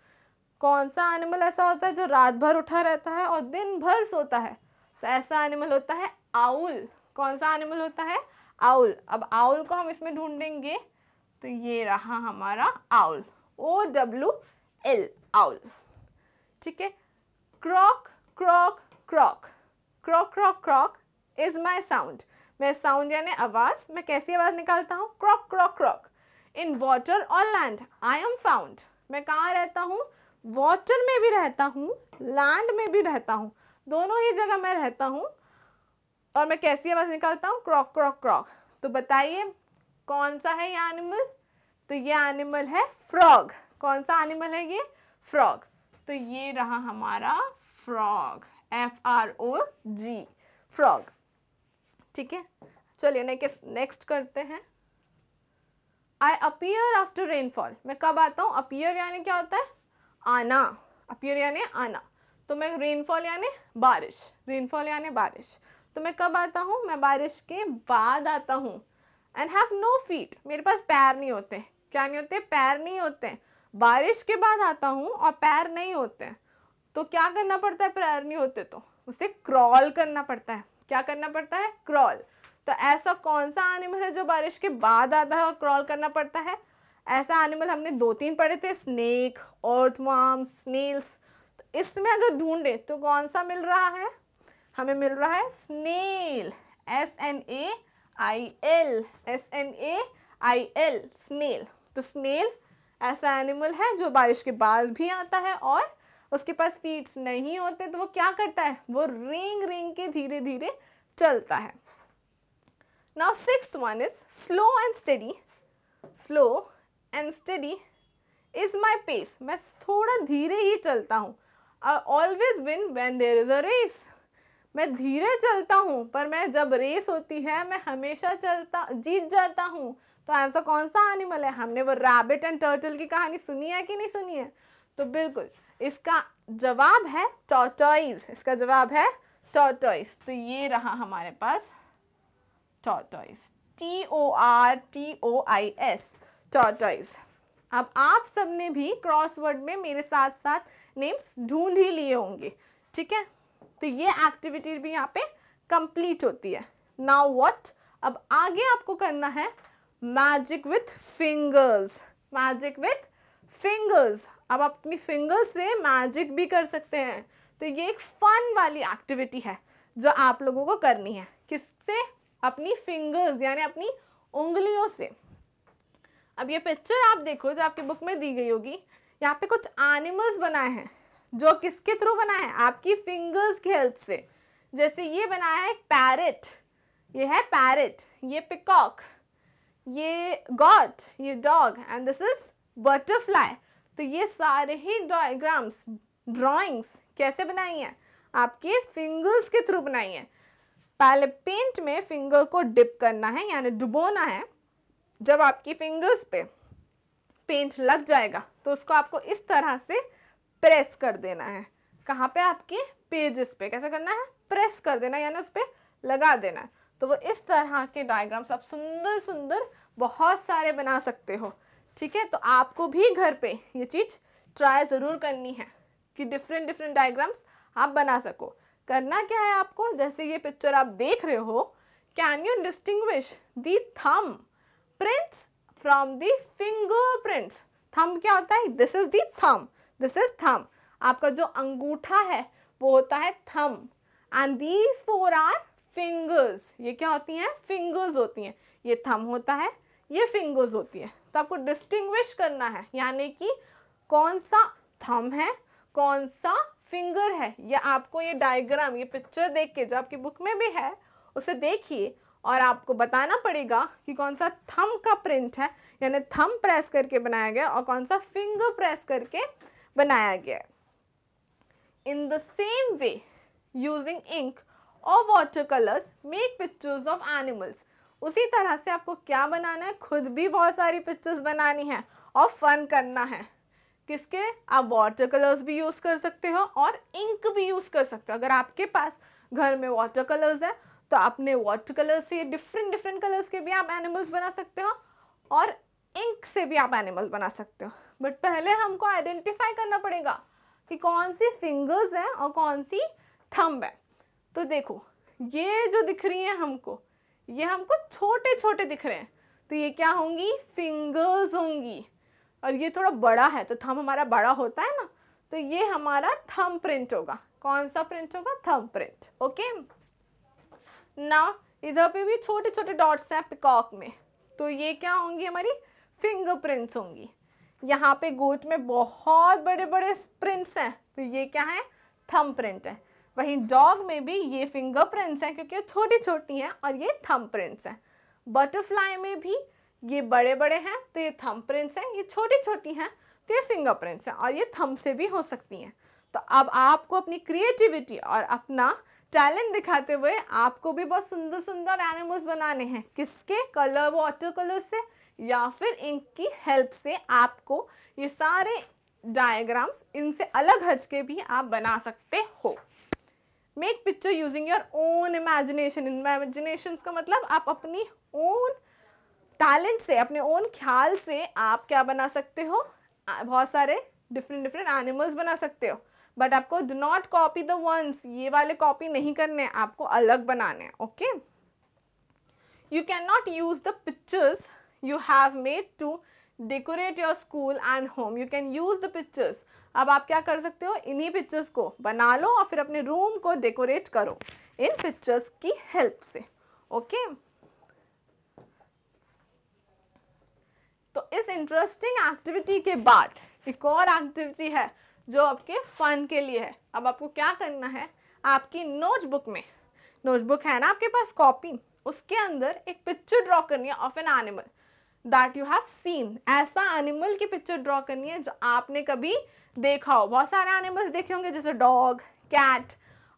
कौन सा एनिमल ऐसा होता है जो रात भर उठा रहता है और दिन भर सोता है तो ऐसा एनिमल होता है आउल कौन सा एनिमल होता है आउल अब आउल को हम इसमें ढूंढेंगे तो ये रहा हमारा owl O W L owl ठीक है croak croak croak croak croak croak is my sound मैं साउंड यानी आवाज़ मैं कैसी आवाज़ निकालता हूँ croak croak croak in water और लैंड आई एम फाउंड मैं कहाँ रहता हूँ वॉटर में भी रहता हूँ लैंड में भी रहता हूँ दोनों ही जगह मैं रहता हूँ और मैं कैसी आवाज़ निकालता हूँ क्रॉक क्रॉक क्रॉक तो बताइए कौन सा है ये एनिमल तो ये एनिमल है फ्रॉग कौन सा एनिमल है ये फ्रॉग तो ये रहा हमारा frog F R O G frog ठीक है चलिए नेक्स्ट नेक्स्ट करते हैं आई अपियर आफ्टर रेनफॉल मैं कब आता हूँ अपियर यानी क्या होता है आना अपियर यानी आना तो मैं रेनफॉल यानी बारिश रेनफॉल यानी बारिश तो मैं कब आता हूँ मैं बारिश के बाद आता हूँ एंड हैव नो फीट मेरे पास पैर नहीं होते क्या नहीं होते पैर नहीं होते बारिश के बाद आता हूँ और पैर नहीं होते तो क्या करना पड़ता है प्रेयर नहीं होते तो उसे क्रॉल करना पड़ता है क्या करना पड़ता है क्रॉल तो ऐसा कौन सा एनिमल है जो बारिश के बाद आता है और क्रॉल करना पड़ता है ऐसा एनिमल हमने दो तीन पढ़े थे स्नेक ऑर्थवाम स्नेल्स तो इसमें अगर ढूंढे तो कौन सा मिल रहा है हमें मिल रहा है snail S N A I L S N A I L snail तो स्नेल ऐसा एनिमल है जो बारिश के बाद भी आता है और उसके पास फीट्स नहीं होते तो वो क्या करता है वो रेंग रेंग के धीरे धीरे चलता है now six one is slow and steady slow and steady is my pace मैं थोड़ा धीरे ही चलता हूँ I always win when there is a race मैं धीरे चलता हूँ पर मैं जब रेस होती है मैं हमेशा चलता जीत जाता हूँ तो ऐसा कौन सा एनिमल है हमने वो रैबिट एंड टर्टल की कहानी सुनी है कि नहीं सुनी है तो बिल्कुल इसका जवाब है टॉटॉइज इसका जवाब है टॉटॉइज तो ये रहा हमारे पास tortoise T O R T O I S tortoise अब आप सबने भी क्रॉसवर्ड में मेरे साथ साथ नेम्स ढूंढ ही लिए होंगे ठीक है तो ये एक्टिविटी भी यहाँ पे कंप्लीट होती है नाउ वॉट अब आगे आपको करना है magic with fingers magic with fingers अब आप अपनी फिंगर्स से मैजिक भी कर सकते हैं तो ये एक फ़न वाली एक्टिविटी है जो आप लोगों को करनी है किससे अपनी फिंगर्स यानी अपनी उंगलियों से अब ये पिक्चर आप देखो जो आपके बुक में दी गई होगी यहाँ पे कुछ एनिमल्स बनाए हैं जो किसके थ्रू बनाए हैं आपकी फिंगर्स की हेल्प से जैसे ये बनाया है पैरट ये है पैरट ये पिकॉक ये गॉट ये dog and this is butterfly तो ये सारे ही डायग्राम्स ड्राइंग्स कैसे बनाई हैं आपके फिंगर्स के थ्रू बनाई हैं पहले पेंट में फिंगर को डिप करना है यानी डुबोना है जब आपकी फिंगर्स पे पेंट लग जाएगा तो उसको आपको इस तरह से प्रेस कर देना है कहाँ पे आपके पेजेस पे कैसे करना है प्रेस कर देना यानी उस पर लगा देना है तो वो इस तरह के डायग्राम्स आप सुंदर सुंदर बहुत सारे बना सकते हो ठीक है तो आपको भी घर पे ये चीज़ ट्राई ज़रूर करनी है कि डिफरेंट डिफरेंट डायग्राम्स आप बना सको करना क्या है आपको जैसे ये पिक्चर आप देख रहे हो can you distinguish the thumb prints from the finger prints thumb क्या होता है दिस इज़ दी थम दिस इज़ थम आपका जो अंगूठा है वो होता है thumb and these four are fingers ये क्या होती हैं फिंगर्स होती हैं ये थम होता है ये फिंगर्स होती है तो आपको डिस्टिंग्विश करना है यानी कि कौन सा थम है कौन सा फिंगर है या आपको ये डायग्राम ये पिक्चर देख के जो आपकी बुक में भी है उसे देखिए और आपको बताना पड़ेगा कि कौन सा थम का प्रिंट है यानी थम प्रेस करके बनाया गया और कौन सा फिंगर प्रेस करके बनाया गया in the same way using ink और water colours make pictures of animals उसी तरह से आपको क्या बनाना है खुद भी बहुत सारी पिक्चर्स बनानी है और फन करना है किसके आप वाटर कलर्स भी यूज़ कर सकते हो और इंक भी यूज़ कर सकते हो अगर आपके पास घर में वाटर कलर्स है तो आपने वाटर कलर से डिफरेंट डिफरेंट कलर्स के भी आप एनिमल्स बना सकते हो और इंक से भी आप एनिमल्स बना सकते हो बट पहले हमको आइडेंटिफाई करना पड़ेगा कि कौन सी फिंगर्स हैं और कौन सी थंब है तो देखो ये जो दिख रही है हमको ये हमको छोटे छोटे दिख रहे हैं तो ये क्या होंगी फिंगर्स होंगी और ये थोड़ा बड़ा है तो थम हमारा बड़ा होता है ना तो ये हमारा थम प्रिंट होगा कौन सा प्रिंट होगा थम प्रिंट ओके ना इधर पे भी छोटे छोटे डॉट्स हैं पिकॉक में तो ये क्या होंगी हमारी फिंगरप्रिंट्स होंगी यहाँ पे गोट में बहुत बड़े बड़े प्रिंट्स हैं तो ये क्या है थम प्रिंट है वहीं डॉग में भी ये फिंगर प्रिंट्स हैं क्योंकि छोटी छोटी हैं और ये थम प्रिंट्स हैं बटरफ्लाई में भी ये बड़े बड़े हैं तो ये थम प्रिंट्स हैं ये छोटी छोटी हैं तो ये फिंगर प्रिंट्स हैं और ये थम से भी हो सकती हैं तो अब आपको अपनी क्रिएटिविटी और अपना टैलेंट दिखाते हुए आपको भी बहुत सुंदर सुंदर एनिमल्स बनाने हैं किसके कलर वाटर कलर से या फिर इंक की हेल्प से आपको ये सारे डायग्राम्स इनसे अलग हज के भी आप बना सकते हो make picture using your own imagination imagination का मतलब आप अपनी ओन टैलेंट से अपने ओन ख्याल से आप क्या बना सकते हो बहुत सारे डिफरेंट डिफरेंट एनिमल्स बना सकते हो बट आपको do not copy the ones ये वाले कॉपी नहीं करने हैं आपको अलग बनाने हैं okay you can not use the pictures you have made to decorate your school and home you can use the pictures अब आप क्या कर सकते हो इन्हीं पिक्चर्स को बना लो और फिर अपने रूम को डेकोरेट करो इन पिक्चर्स की हेल्प से ओके तो इस इंटरेस्टिंग एक्टिविटी के बाद एक और एक्टिविटी है जो आपके फन के लिए है अब आपको क्या करना है आपकी नोटबुक में नोटबुक है ना आपके पास कॉपी उसके अंदर एक पिक्चर ड्रॉ करनी है of an animal that you have seen ऐसा एनिमल की पिक्चर ड्रॉ करनी है जो आपने कभी देखा हो बहुत सारे एनिमल्स देखे होंगे जैसे डॉग कैट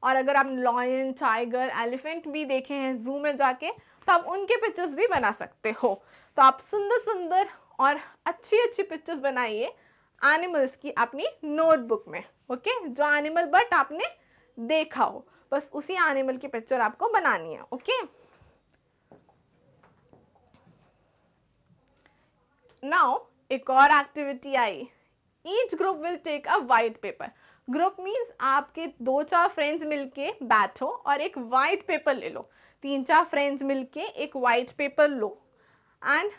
और अगर आप लॉयन टाइगर एलिफेंट भी देखे हैं जू में जाके तो आप उनके पिक्चर्स भी बना सकते हो तो आप सुंदर सुंदर और अच्छी अच्छी पिक्चर्स बनाइए एनिमल्स की अपनी नोटबुक में ओके जो एनिमल बट आपने देखा हो बस उसी एनिमल की पिक्चर आपको बनानी है ओके okay? नाउ एक और activity I each group will take a white paper group means आपके दो चार फ्रेंड्स मिलके बैठो और एक वाइट पेपर ले लो तीन चार फ्रेंड्स मिलके एक वाइट पेपर लो एंड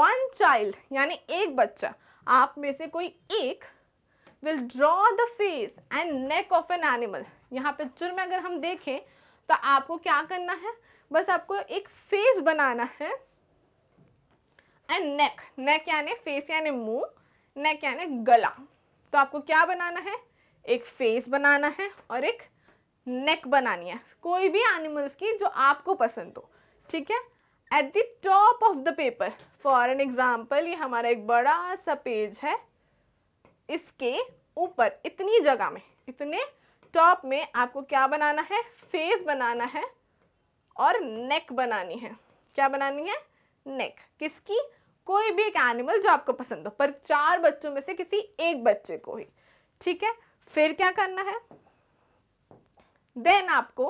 वन चाइल्ड यानी एक बच्चा आप में से कोई एक will draw the face and neck of an animal यहाँ पिक्चर में अगर हम देखें तो आपको क्या करना है बस आपको एक फेस बनाना है एंड नेक नेक यानी फेस यानी मुंह नेक यानी गला तो आपको क्या बनाना है एक फेस बनाना है और एक नेक बनानी है कोई भी एनिमल्स की जो आपको पसंद हो ठीक है at the top of the paper for an example ये हमारा एक बड़ा सा पेज है इसके ऊपर इतनी जगह में इतने टॉप में आपको क्या बनाना है फेस बनाना है और नेक बनानी है क्या बनानी है नेक किसकी कोई भी एक एनिमल जो आपको पसंद हो पर चार बच्चों में से किसी एक बच्चे को ही ठीक है फिर क्या करना है देन आपको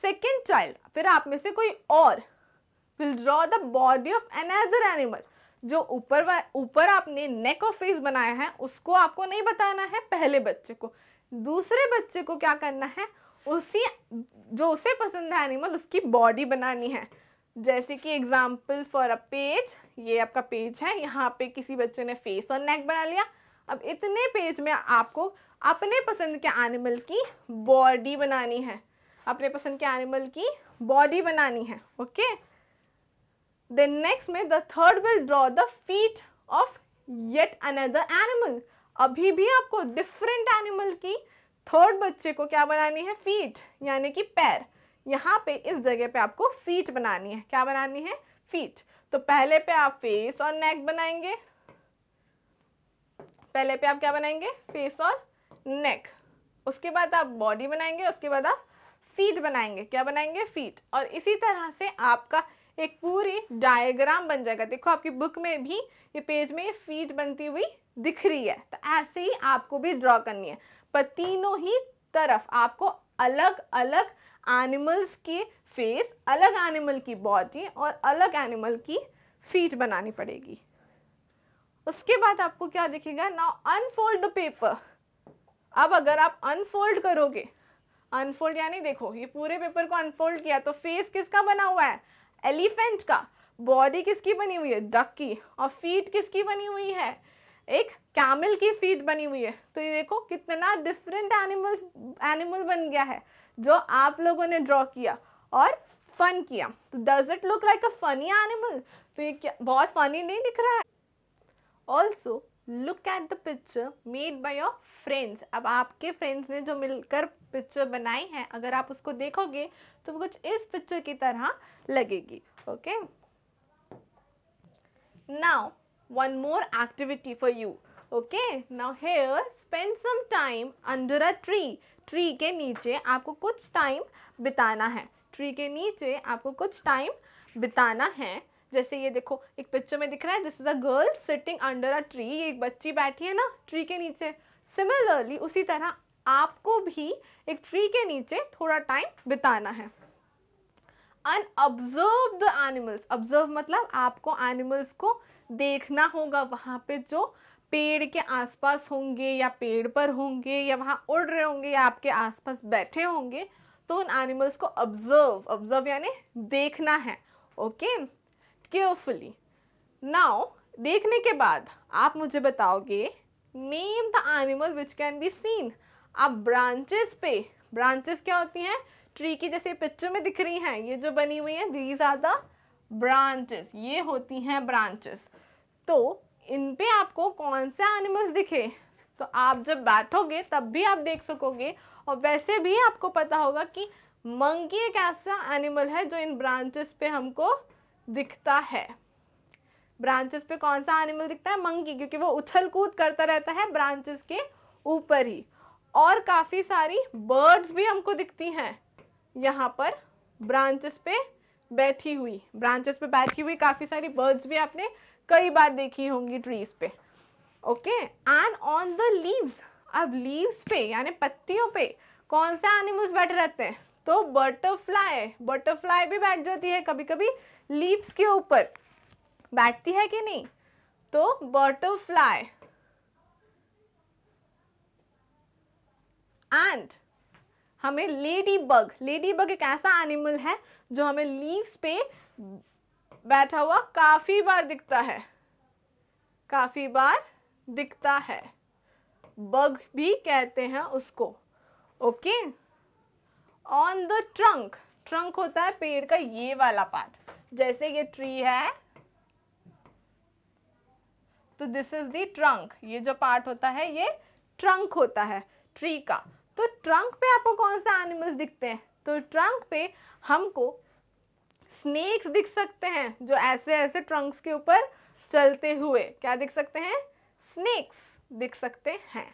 सेकेंड चाइल्ड फिर आप में से कोई और will draw the body of another animal जो ऊपर ऊपर आपने नेक ऑफ फेस बनाया है उसको आपको नहीं बताना है पहले बच्चे को दूसरे बच्चे को क्या करना है उसी जो उसे पसंद है एनिमल उसकी बॉडी बनानी है जैसे कि एग्जाम्पल फॉर अ पेज ये आपका पेज है यहाँ पे किसी बच्चे ने फेस और नेक बना लिया अब इतने पेज में आपको अपने पसंद के एनिमल की बॉडी बनानी है अपने पसंद के एनिमल की बॉडी बनानी है ओके देन नेक्स्ट में the third will draw the feet of yet another animal अभी भी आपको डिफरेंट एनिमल की थर्ड बच्चे को क्या बनानी है फीट यानी कि पैर यहाँ पे इस जगह पे आपको फीट बनानी है क्या बनानी है फीट तो पहले पे आप फेस और नेक बनाएंगे पहले पे आप क्या बनाएंगे फेस और नेक उसके बाद आप बॉडी बनाएंगे उसके बाद आप फीट बनाएंगे क्या बनाएंगे फीट और इसी तरह से आपका एक पूरी डायग्राम बन जाएगा देखो आपकी बुक में भी ये पेज में ये फीट बनती हुई दिख रही है तो ऐसे ही आपको भी ड्रॉ करनी है पर तीनों ही तरफ आपको अलग अलग एनिमल्स के फेस अलग एनिमल की बॉडी और अलग एनिमल की फीट बनानी पड़ेगी उसके बाद आपको क्या दिखेगा नाउ अनफोल्ड द पेपर अब अगर आप अनफोल्ड करोगे अनफोल्ड यानी देखो ये पूरे पेपर को अनफोल्ड किया तो फेस किसका बना हुआ है एलिफेंट का बॉडी किसकी बनी हुई है डक की और फीट किसकी बनी हुई है एक कैमल की फीट बनी हुई है तो ये देखो कितना डिफरेंट एनिमल्स एनिमल बन गया है जो आप लोगों ने ड्रॉ किया और फन किया तो does it look like a funny animal तो ये क्या बहुत फनी नहीं दिख रहा है also look at the picture made by your friends अब आपके फ्रेंड्स ने जो मिलकर पिक्चर बनाई है अगर आप उसको देखोगे तो कुछ इस पिक्चर की तरह लगेगी okay now one more activity for you okay now here spend some time under a tree tree के नीचे आपको कुछ टाइम बिताना है ट्री के नीचे आपको कुछ टाइम बिताना है जैसे ये देखो एक पिक्चर में दिख रहा है this is a girl sitting under a tree ये एक बच्ची बैठी है ना ट्री के नीचे सिमिलरली उसी तरह आपको भी एक ट्री के नीचे थोड़ा टाइम बिताना है and observe the animals observe मतलब आपको एनिमल्स को देखना होगा वहाँ पे जो पेड़ के आसपास होंगे या पेड़ पर होंगे या वहाँ उड़ रहे होंगे या आपके आसपास बैठे होंगे तो उन एनिमल्स को ऑब्जर्व ऑब्जर्व यानी देखना है ओके केयरफुली नाउ देखने के बाद आप मुझे बताओगे name the animal which can be seen आप ब्रांचेस पे ब्रांचेस क्या होती हैं ट्री की जैसे पिक्चर में दिख रही हैं ये जो बनी हुई हैं दीज आर द ब्रांचेस ये होती हैं ब्रांचेस तो इन पे आपको कौन से एनिमल्स दिखे तो आप जब बैठोगे तब भी आप देख सकोगे और वैसे भी आपको पता होगा कि मंकी एक ऐसा एनिमल है जो इन ब्रांचेस पे हमको दिखता है ब्रांचेस पे कौन सा एनिमल दिखता है मंकी क्योंकि वो उछल कूद करता रहता है ब्रांचेस के ऊपर ही और काफ़ी सारी बर्ड्स भी हमको दिखती हैं यहाँ पर ब्रांचेस पे बैठी हुई ब्रांचेस पे बैठी हुई काफ़ी सारी बर्ड्स भी आपने कई बार देखी होंगी ट्रीज पे okay and on the leaves अब लीव्स पे यानी पत्तियों पे कौन से एनिमल्स बैठे रहते हैं तो बटरफ्लाई बटरफ्लाई भी बैठ जाती है कभी कभी लीव्स के ऊपर बैठती है कि नहीं तो बटरफ्लाई एंड हमें लेडी बग लेडी बग एक ऐसा एनिमल है जो हमें लीव्स पे बैठा हुआ काफ़ी बार दिखता है काफ़ी बार दिखता है बग भी कहते हैं उसको okay on the trunk trunk होता है पेड़ का ये वाला पार्ट जैसे ये ट्री है तो दिस इज दी ट्रंक ये जो पार्ट होता है ये ट्रंक होता है ट्री का तो ट्रंक पे आपको कौन सा एनिमल्स दिखते हैं तो ट्रंक पे हमको स्नेक्स दिख सकते हैं जो ऐसे ऐसे ट्रंक्स के ऊपर चलते हुए क्या दिख सकते हैं स्नेक्स दिख सकते हैं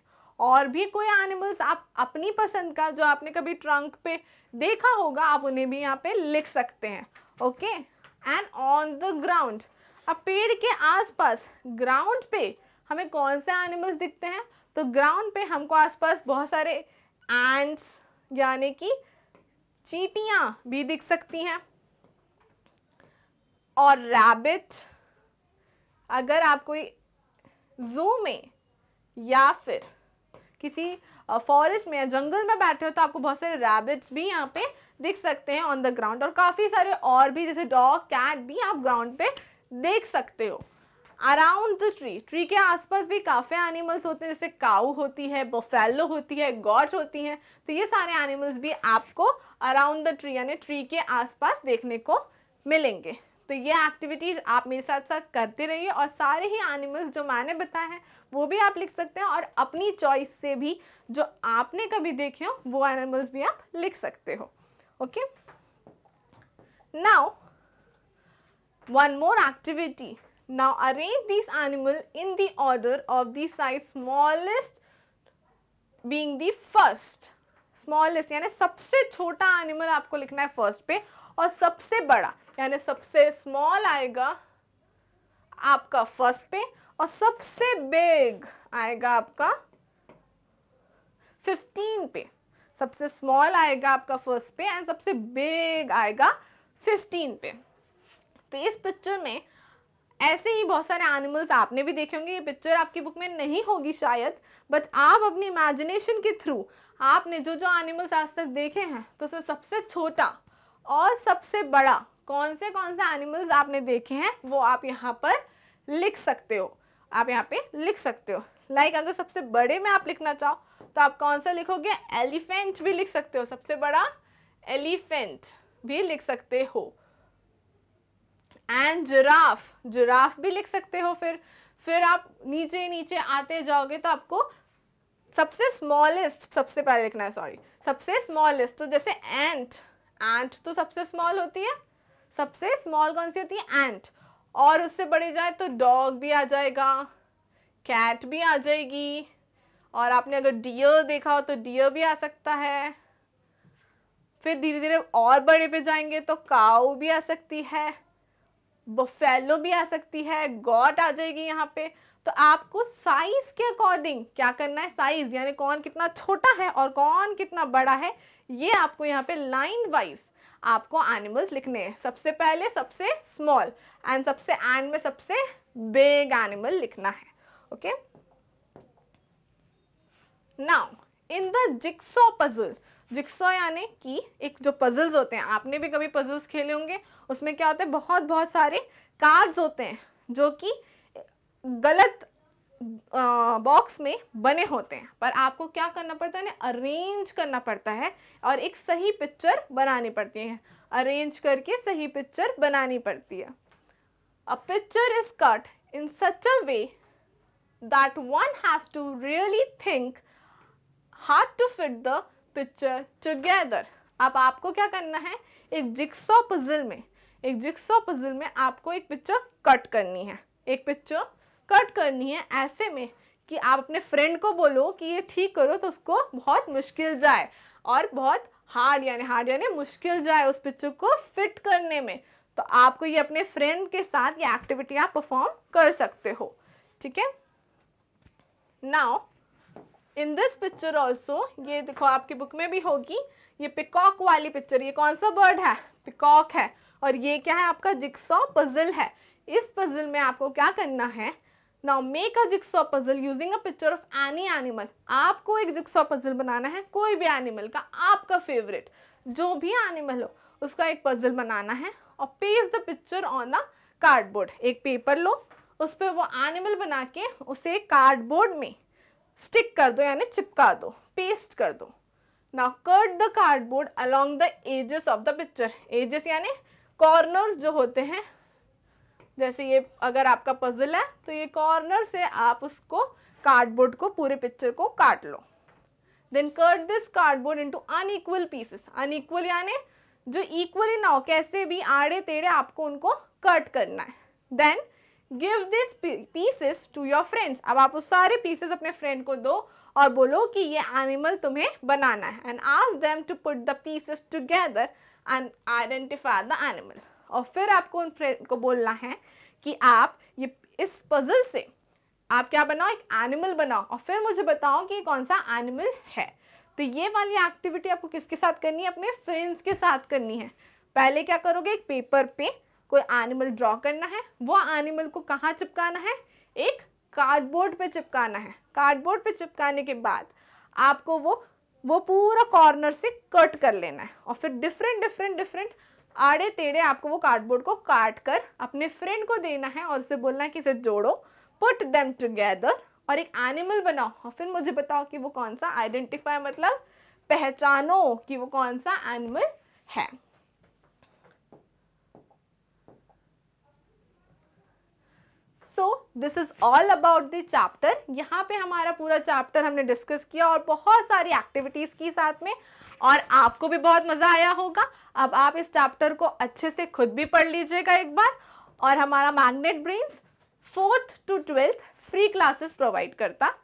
और भी कोई एनिमल्स आप अपनी पसंद का जो आपने कभी ट्रंक पे देखा होगा आप उन्हें भी यहाँ पे लिख सकते हैं okay and on the ground अब पेड़ के आसपास ग्राउंड पे हमें कौन से एनिमल्स दिखते हैं तो ग्राउंड पे हमको आसपास बहुत सारे एंड्स यानी कि चीटियाँ भी दिख सकती हैं और रैबिट अगर आप कोई जू में या फिर किसी फॉरेस्ट में या जंगल में बैठे हो तो आपको बहुत सारे रैबिट्स भी यहाँ पे दिख सकते हैं ऑन द ग्राउंड और काफ़ी सारे और भी जैसे डॉग कैट भी आप ग्राउंड पे देख सकते हो अराउंड द ट्री ट्री के आसपास भी काफ़ी एनिमल्स होते हैं जैसे काऊ होती है बोफेलो होती है गॉट होती हैं तो ये सारे एनिमल्स भी आपको अराउंड द ट्री यानी ट्री के आसपास देखने को मिलेंगे तो ये एक्टिविटीज़ आप मेरे साथ साथ करते रहिए और सारे ही एनिमल्स जो मैंने बताए हैं वो भी आप लिख सकते हैं और अपनी चॉइस से भी जो आपने कभी देखे हो वो एनिमल्स भी आप लिख सकते हो okay now one more activity now arrange this animal in the order of the size smallest being the first यानी सबसे छोटा एनिमल आपको लिखना है फर्स्ट पे और सबसे बड़ा यानी सबसे स्मॉल आएगा आपका फर्स्ट पे और सबसे बिग आएगा आपका फिफ्टीन पे सबसे स्मॉल आएगा आपका फर्स्ट पे एंड सबसे बिग आएगा फिफ्टीन पे तो इस पिक्चर में ऐसे ही बहुत सारे एनिमल्स आपने भी देखे होंगे ये पिक्चर आपकी बुक में नहीं होगी शायद बट आप अपनी इमेजिनेशन के थ्रू आपने जो जो एनिमल्स आज तक देखे हैं तो उसमें सबसे छोटा और सबसे बड़ा कौन से कौन से एनिमल्स आपने देखे हैं वो आप यहाँ पर लिख सकते हो आप यहाँ पे लिख सकते हो लाइक like, अगर सबसे बड़े में आप लिखना चाहो तो आप कौन सा लिखोगे एलिफेंट भी लिख सकते हो सबसे बड़ा एलिफेंट भी लिख सकते हो एंड जुराफ जुराफ भी लिख सकते हो फिर फिर आप नीचे नीचे आते जाओगे तो आपको सबसे स्मॉलेस्ट सबसे पहले लिखना है सॉरी सबसे स्मॉलेस्ट तो जैसे एंट एंट तो सबसे स्मॉल होती है सबसे स्मॉल कौन सी होती है एंट और उससे बड़े जाए तो डॉग भी आ जाएगा कैट भी आ जाएगी और आपने अगर डियर देखा हो तो डियर भी आ सकता है फिर धीरे धीरे और बड़े पे जाएंगे तो काउ भी आ सकती है बफेलो भी आ सकती है गॉट आ जाएगी यहाँ पे तो आपको साइज के अकॉर्डिंग क्या करना है साइज यानी कौन कितना छोटा है और कौन कितना बड़ा है ये आपको यहाँ पे लाइन वाइज आपको एनिमल्स लिखने हैं सबसे पहले सबसे स्मॉल एंड सबसे एंड में सबसे बिग एनिमल लिखना है okay now in the jigsaw puzzle jigsaw यानी कि एक जो पजल्स होते हैं आपने भी कभी पजल्स खेले होंगे उसमें क्या होता है बहुत बहुत सारे कार्ड्स होते हैं जो कि गलत बॉक्स में बने होते हैं पर आपको क्या करना पड़ता है इन्हें अरेंज करना पड़ता है और एक सही पिक्चर बनानी पड़ती है अरेंज करके सही पिक्चर बनानी पड़ती है a picture is cut in such a way that one has to really think how to fit the picture together अब आपको क्या करना है एक जिक्सो पजल में एक जिक्सो पजल में आपको एक पिक्चर कट करनी है एक पिक्चर कट करनी है ऐसे में कि आप अपने फ्रेंड को बोलो कि ये ठीक करो तो उसको बहुत मुश्किल जाए और बहुत हार्ड यानी हार्ड यानी मुश्किल जाए उस पिक्चर को फिट करने में तो आपको ये अपने फ्रेंड के साथ ये एक्टिविटी आप परफॉर्म कर सकते हो ठीक है now in this picture also ये देखो आपकी बुक में भी होगी ये पिकॉक वाली पिक्चर ये कौन सा बर्ड है पिकॉक है और ये क्या है आपका जिक्सॉ पजल है इस पजल में आपको क्या करना है now make a jigsaw puzzle using a picture of any animal आपको एक जिक्सॉ पजल बनाना है कोई भी एनिमल का आपका फेवरेट जो भी एनिमल हो उसका एक पजल बनाना है और paste the picture on the cardboard एक पेपर लो उस पर वो एनिमल बना के उसे कार्डबोर्ड में स्टिक कर दो यानी चिपका दो पेस्ट कर दो ना cut the cardboard along the edges of the picture edges यानी कॉर्नर्स जो होते हैं जैसे ये अगर आपका पजल है तो ये कॉर्नर से आप उसको कार्डबोर्ड को पूरे पिक्चर को काट लो then cut this cardboard into unequal pieces unequal यानी जो इक्वली ना हो कैसे भी आड़े टेढ़े आपको उनको कट करना है then give this pieces to your friends अब आप उस सारे पीसेस अपने फ्रेंड को दो और बोलो कि ये एनिमल तुम्हें बनाना है and ask them to put the pieces together and identify the animal और फिर आपको उन फ्रेंड को बोलना है कि आप ये इस पजल से आप क्या बनाओ एक एनिमल बनाओ और फिर मुझे बताओ कि कौन सा एनिमल है तो ये वाली एक्टिविटी आपको किसके साथ करनी है अपने फ्रेंड्स के साथ करनी है पहले क्या करोगे एक पेपर पे कोई एनिमल ड्रॉ करना है वो एनिमल को कहाँ चिपकाना है एक कार्डबोर्ड पे चिपकाना है कार्डबोर्ड पे चिपकाने के बाद आपको वो वो पूरा कॉर्नर से कट कर लेना है और फिर डिफरेंट डिफरेंट डिफरेंट आड़े टेढ़े आपको वो कार्डबोर्ड को काट कर अपने फ्रेंड को देना है और उसे बोलना है कि इसे जोड़ो पुट देम टुगेदर और एक एनिमल बनाओ और फिर मुझे बताओ कि वो कौन सा आइडेंटिफाई मतलब पहचानो कि वो कौन सा एनिमल है so this is all about the chapter यहाँ पे हमारा पूरा चैप्टर हमने डिस्कस किया और बहुत सारी एक्टिविटीज़ की साथ में और आपको भी बहुत मज़ा आया होगा अब आप इस चैप्टर को अच्छे से खुद भी पढ़ लीजिएगा एक बार और हमारा magnet brains fourth to twelfth free classes provide करता